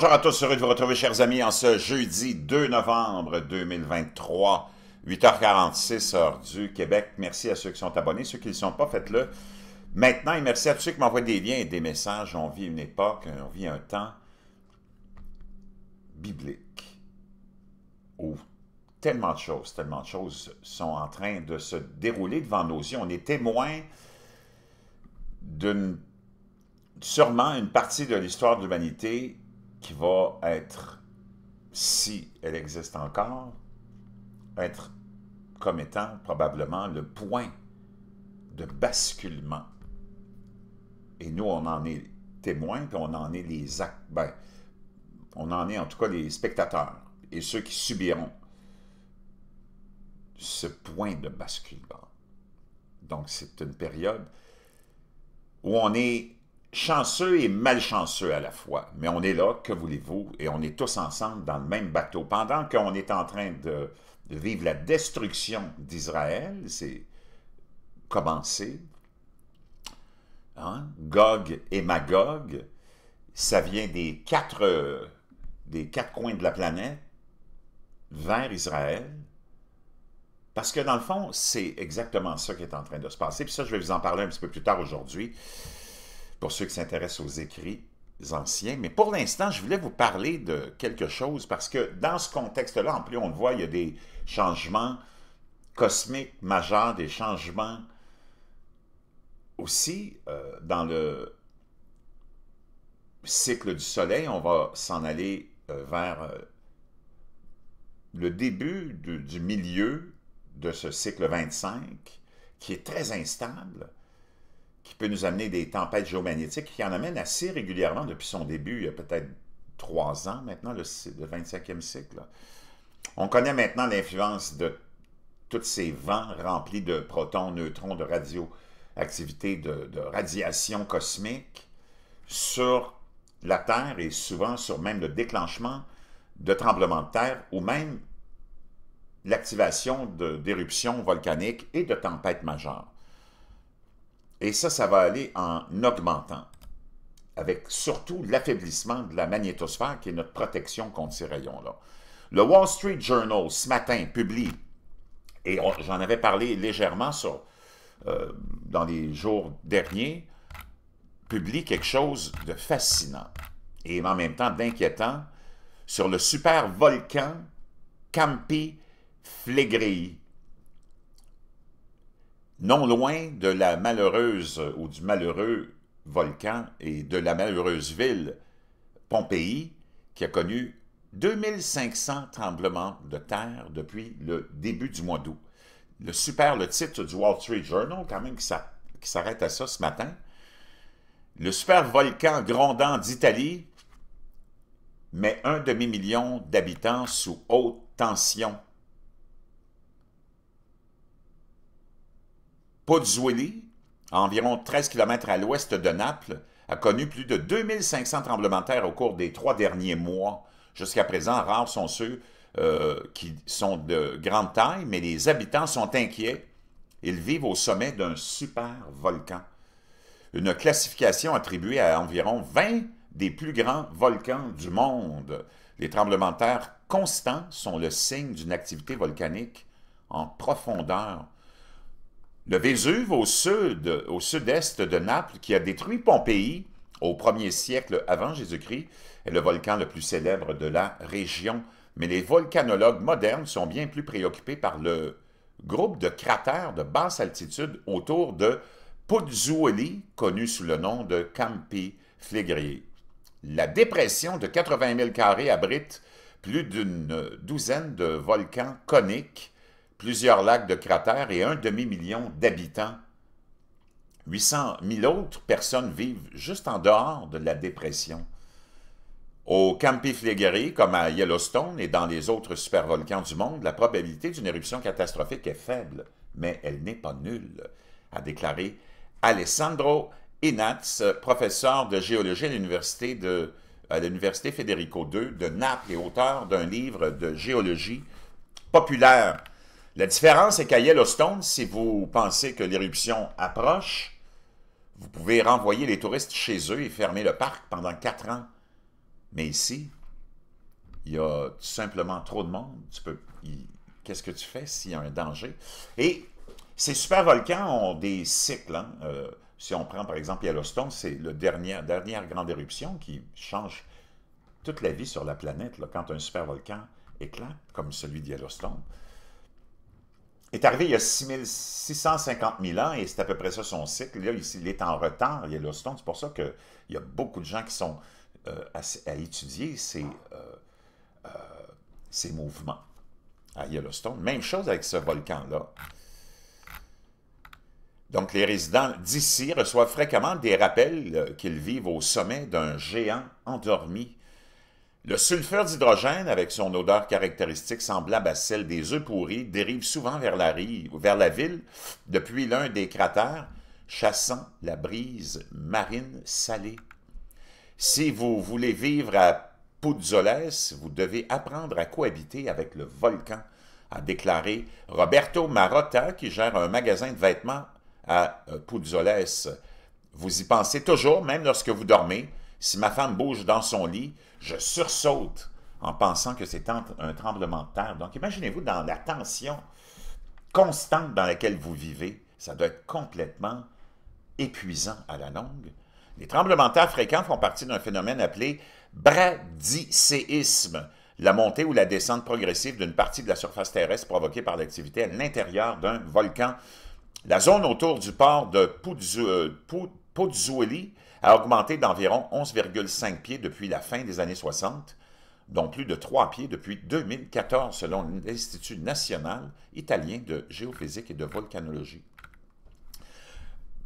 bonjour à tous, heureux de vous retrouver, chers amis, en ce jeudi 2 novembre 2023, 8h46, heure du Québec. Merci à ceux qui sont abonnés, ceux qui ne le sont pas, faites-le maintenant. Et merci à tous ceux qui m'envoient des liens et des messages. On vit une époque, on vit un temps biblique où tellement de choses, tellement de choses sont en train de se dérouler devant nos yeux. On est témoin d'une sûrement une partie de l'histoire de l'humanité qui va être, si elle existe encore, être comme étant probablement le point de basculement. Et nous, on en est témoins, puis on en est les actes. Ben, on en est en tout cas les spectateurs et ceux qui subiront ce point de basculement. Donc, c'est une période où on est chanceux et malchanceux à la fois. Mais on est là, que voulez-vous, et on est tous ensemble dans le même bateau. Pendant qu'on est en train de, vivre la destruction d'Israël, c'est commencé, hein, Gog et Magog, ça vient des quatre, euh, des quatre coins de la planète vers Israël, parce que dans le fond, c'est exactement ça qui est en train de se passer, puis ça, je vais vous en parler un petit peu plus tard aujourd'hui pour ceux qui s'intéressent aux écrits anciens. Mais pour l'instant, je voulais vous parler de quelque chose parce que dans ce contexte-là, en plus, on le voit, il y a des changements cosmiques majeurs, des changements aussi euh, dans le cycle du soleil. On va s'en aller euh, vers euh, le début du milieu de ce cycle 25 qui est très instable qui peut nous amener des tempêtes géomagnétiques, qui en amène assez régulièrement depuis son début, il y a peut-être trois ans maintenant, le, 25e siècle. On connaît maintenant l'influence de tous ces vents remplis de protons, neutrons, de radioactivité, de, de radiation cosmique sur la Terre et souvent sur même le déclenchement de tremblements de terre ou même l'activation d'éruptions volcaniques et de tempêtes majeures. Et ça, ça va aller en augmentant, avec surtout l'affaiblissement de la magnétosphère, qui est notre protection contre ces rayons-là. Le Wall Street Journal, ce matin, publie, et j'en avais parlé légèrement sur, euh, dans les jours derniers, publie quelque chose de fascinant et en même temps d'inquiétant sur le super volcan Campi Flegrei non loin de la malheureuse ou du malheureux volcan et de la malheureuse ville Pompéi, qui a connu 2500 tremblements de terre depuis le début du mois d'août. Le super, le titre du Wall Street Journal, quand même, qui s'arrête à ça ce matin. Le super volcan grondant d'Italie met un demi-million d'habitants sous haute tension Pozzuoli, à environ 13 km à l'ouest de Naples, a connu plus de 2500 tremblements de terre au cours des trois derniers mois. Jusqu'à présent, rares sont ceux euh, qui sont de grande taille, mais les habitants sont inquiets. Ils vivent au sommet d'un super volcan. Une classification attribuée à environ 20 des plus grands volcans du monde. Les tremblements de terre constants sont le signe d'une activité volcanique en profondeur le Vésuve au sud, au sud-est de Naples, qui a détruit Pompéi au premier siècle avant Jésus-Christ, est le volcan le plus célèbre de la région. Mais les volcanologues modernes sont bien plus préoccupés par le groupe de cratères de basse altitude autour de Pozzuoli, connu sous le nom de Campi Flegrei. La dépression de 80 000 carrés abrite plus d'une douzaine de volcans coniques plusieurs lacs de cratères et un demi-million d'habitants. 800 000 autres personnes vivent juste en dehors de la dépression. Au Campi Flegrei, comme à Yellowstone et dans les autres supervolcans du monde, la probabilité d'une éruption catastrophique est faible, mais elle n'est pas nulle, a déclaré Alessandro Inats, professeur de géologie à l'Université Federico II de Naples et auteur d'un livre de géologie populaire. La différence, est qu'à Yellowstone, si vous pensez que l'éruption approche, vous pouvez renvoyer les touristes chez eux et fermer le parc pendant quatre ans. Mais ici, il y a simplement trop de monde. Tu peux, qu'est-ce que tu fais s'il y a un danger? Et ces supervolcans ont des cycles. Hein. Euh, si on prend par exemple Yellowstone, c'est la dernière, dernière grande éruption qui change toute la vie sur la planète. quand un supervolcan éclate, comme celui de Yellowstone, est arrivé il y a 650 000 ans et c'est à peu près ça son cycle. Là, ici, il est en retard, Yellowstone. C'est pour ça qu'il y a beaucoup de gens qui sont euh, à, étudier ces, euh, euh, ces, mouvements à Yellowstone. Même chose avec ce volcan-là. Donc, les résidents d'ici reçoivent fréquemment des rappels qu'ils vivent au sommet d'un géant endormi le sulfure d'hydrogène, avec son odeur caractéristique semblable à celle des œufs pourris, dérive souvent vers la, rive, vers la ville depuis l'un des cratères, chassant la brise marine salée. Si vous voulez vivre à Puzzoles, vous devez apprendre à cohabiter avec le volcan, a déclaré Roberto Marotta, qui gère un magasin de vêtements à euh, Puzzoles. Vous y pensez toujours, même lorsque vous dormez, si ma femme bouge dans son lit, je sursaute en pensant que c'est un tremblement de terre. Donc, imaginez-vous dans la tension constante dans laquelle vous vivez, ça doit être complètement épuisant à la longue. Les tremblements de terre fréquents font partie d'un phénomène appelé bradycéisme, la montée ou la descente progressive d'une partie de la surface terrestre provoquée par l'activité à l'intérieur d'un volcan. La zone autour du port de Poudzou, euh, Pozzuoli a augmenté d'environ 11,5 pieds depuis la fin des années 60, dont plus de 3 pieds depuis 2014 selon l'Institut national italien de géophysique et de volcanologie.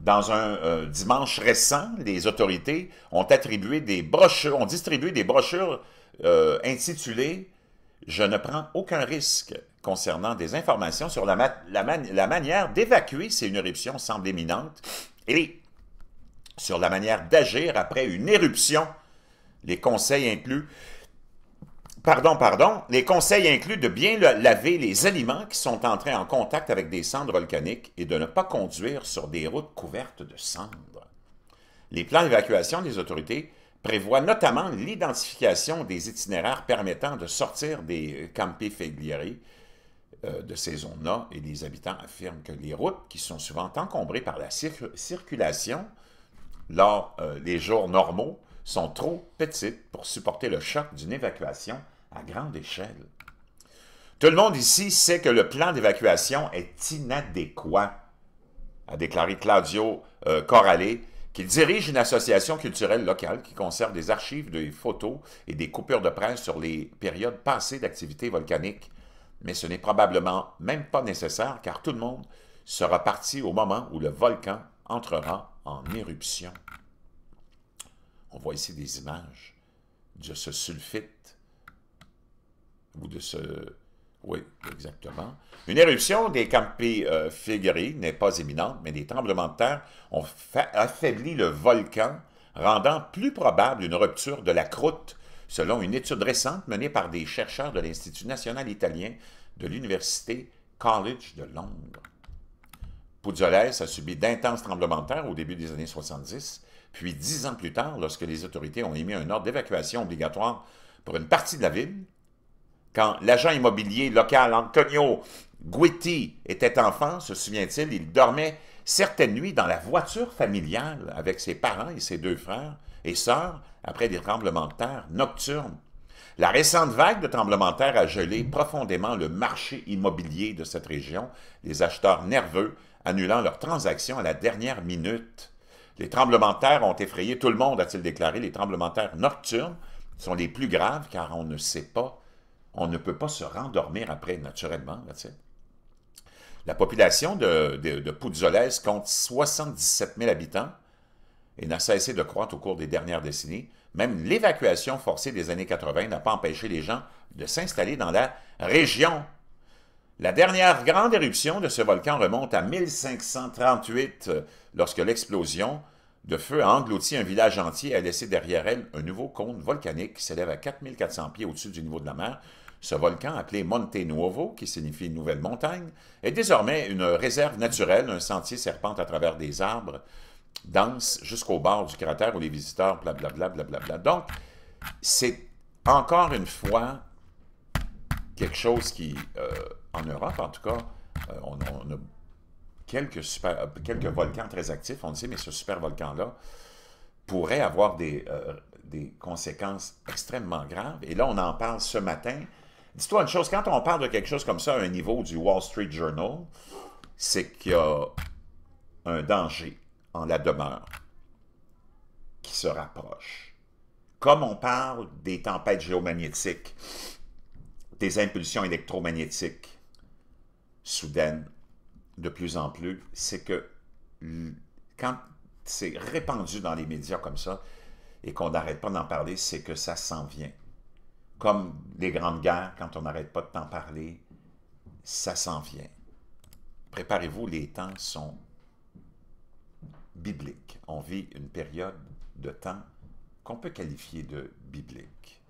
Dans un euh, dimanche récent, les autorités ont attribué des brochures, ont distribué des brochures euh, intitulées Je ne prends aucun risque concernant des informations sur la, la manière d'évacuer si une éruption semble imminente et sur la manière d'agir après une éruption. Les conseils incluent Pardon, pardon. Les conseils incluent de bien laver les aliments qui sont entrés en contact avec des cendres volcaniques et de ne pas conduire sur des routes couvertes de cendres. Les plans d'évacuation des autorités prévoient notamment l'identification des itinéraires permettant de sortir des euh, campi flegrei euh, de ces zones-là et les habitants affirment que les routes qui sont souvent encombrées par la circulation lors les euh, jours normaux sont trop petites pour supporter le choc d'une évacuation à grande échelle. Tout le monde ici sait que le plan d'évacuation est inadéquat, a déclaré Claudio euh, qui dirige une association culturelle locale qui conserve des archives, des photos et des coupures de presse sur les périodes passées d'activité volcanique. Mais ce n'est probablement même pas nécessaire car tout le monde sera parti au moment où le volcan entrera en éruption on voit ici des images de ce sulfite ou de ce... Oui, exactement. Une éruption des Campi euh, n'est pas imminente, mais des tremblements de terre ont affaibli le volcan, rendant plus probable une rupture de la croûte, selon une étude récente menée par des chercheurs de l'Institut national italien de l'Université College de Londres. Puzzolese a subi d'intenses tremblements de terre au début des années 70 puis dix ans plus tard, lorsque les autorités ont émis un ordre d'évacuation obligatoire pour une partie de la ville, quand l'agent immobilier local Antonio Guetti était enfant, se souvient-il, il dormait certaines nuits dans la voiture familiale avec ses parents et ses deux frères et sœurs après des tremblements de terre nocturnes. La récente vague de tremblements de terre a gelé profondément le marché immobilier de cette région, les acheteurs nerveux annulant leurs transactions à la dernière minute. Les tremblements de terre ont effrayé tout le monde, a-t-il déclaré. Les tremblements de terre nocturnes sont les plus graves car on ne sait pas, on ne peut pas se rendormir après naturellement. a-t-il. la population de, de, compte 77 000 habitants et n'a cessé de croître au cours des dernières décennies. Même l'évacuation forcée des années 80 n'a pas empêché les gens de s'installer dans la région la dernière grande éruption de ce volcan remonte à 1538, euh, lorsque l'explosion de feu a englouti un village entier et a laissé derrière elle un nouveau cône volcanique qui s'élève à 4400 pieds au-dessus du niveau de la mer. Ce volcan, appelé Monte Nuovo, qui signifie nouvelle montagne, est désormais une réserve naturelle, un sentier serpente à travers des arbres denses jusqu'au bord du cratère où les visiteurs, blablabla, Donc, c'est encore une fois quelque chose qui euh, en Europe, en tout cas, euh, on, a quelques, super, quelques volcans très actifs. On dit mais ce super volcan-là pourrait avoir des, euh, des conséquences extrêmement graves. Et là, on en parle ce matin. Dis-toi une chose, quand on parle de quelque chose comme ça à un niveau du Wall Street Journal, c'est qu'il y a un danger en la demeure qui se rapproche. Comme on parle des tempêtes géomagnétiques, des impulsions électromagnétiques, soudaine de plus en plus, c'est que quand c'est répandu dans les médias comme ça et qu'on n'arrête pas d'en parler, c'est que ça s'en vient. Comme les grandes guerres, quand on n'arrête pas de t'en parler, ça s'en vient. Préparez-vous, les temps sont bibliques. On vit une période de temps qu'on peut qualifier de biblique.